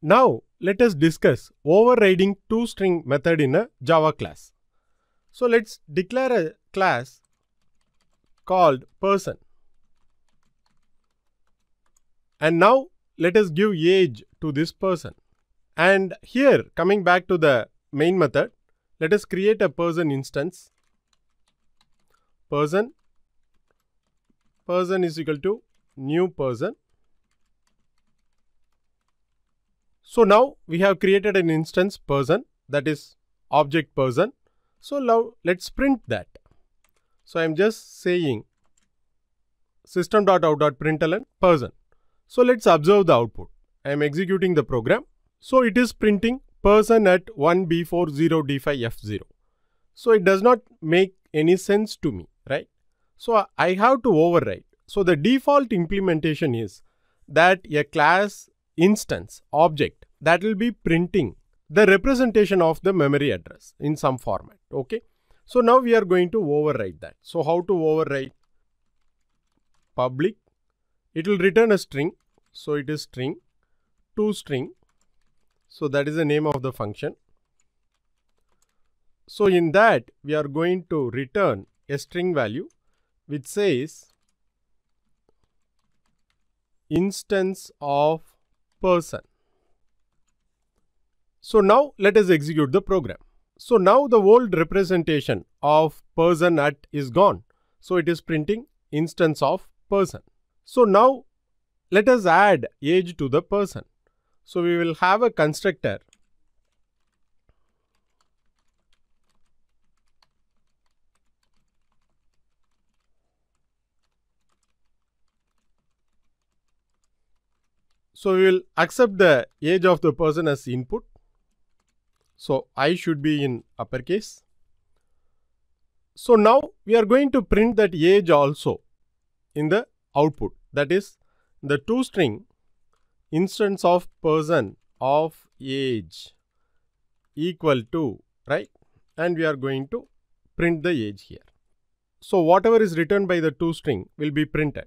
Now let us discuss overriding toString method in a Java class. So let's declare a class called person. And now let us give age to this person. And here coming back to the main method, let us create a person instance. Person, person is equal to new person So now we have created an instance person that is object person. So now let's print that. So I'm just saying system.out.println person. So let's observe the output. I am executing the program. So it is printing person at 1B40D5F0. So it does not make any sense to me, right? So I have to override. So the default implementation is that a class instance object that will be printing the representation of the memory address in some format. Okay. So now we are going to overwrite that. So how to overwrite? Public. It will return a string. So it is string to string. So that is the name of the function. So in that we are going to return a string value which says instance of person. So now let us execute the program. So now the old representation of person at is gone. So it is printing instance of person. So now let us add age to the person. So we will have a constructor So we will accept the age of the person as input so I should be in uppercase. So now we are going to print that age also in the output. That is the two string instance of person of age equal to right and we are going to print the age here. So whatever is written by the two string will be printed.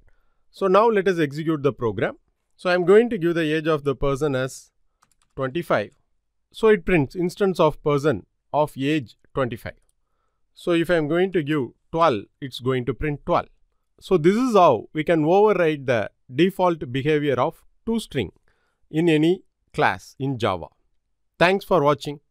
So now let us execute the program. So I'm going to give the age of the person as 25 so it prints instance of person of age 25. So if I'm going to give 12, it's going to print 12. So this is how we can override the default behavior of toString in any class in Java. Thanks for watching.